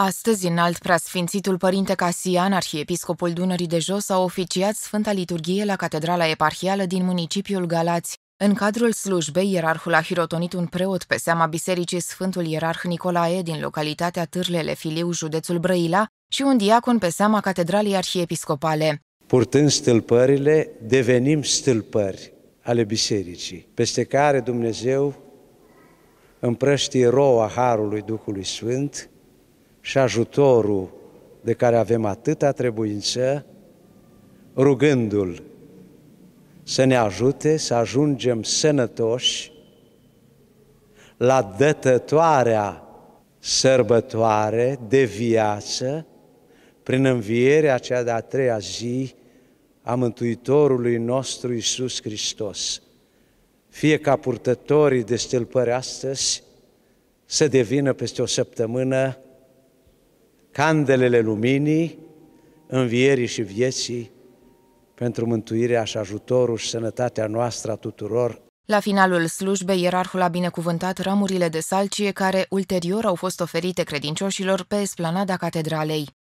Astăzi, înalt preasfințitul Părinte Casian, arhiepiscopul Dunării de Jos, a oficiat Sfânta Liturghie la Catedrala Eparhială din municipiul Galați. În cadrul slujbei, ierarhul a hirotonit un preot pe seama bisericii Sfântul Ierarh Nicolae din localitatea Târlele Filiu, județul Brăila, și un diacon pe seama Catedralei Arhiepiscopale. Purtând stâlpările, devenim stâlpări ale bisericii, peste care Dumnezeu împrăștie roa Harului Duhului Sfânt, și ajutorul de care avem atâta trebuință, rugându-L să ne ajute să ajungem sănătoși la dătătoarea sărbătoare de viață prin învierea cea de-a treia zi a Mântuitorului nostru Isus Hristos. Fie ca purtătorii de stâlpări astăzi să devină peste o săptămână candelele luminii, învierii și vieții, pentru mântuirea și ajutorul și sănătatea noastră a tuturor. La finalul slujbei, ierarhul a binecuvântat ramurile de salcie care ulterior au fost oferite credincioșilor pe esplanada catedralei.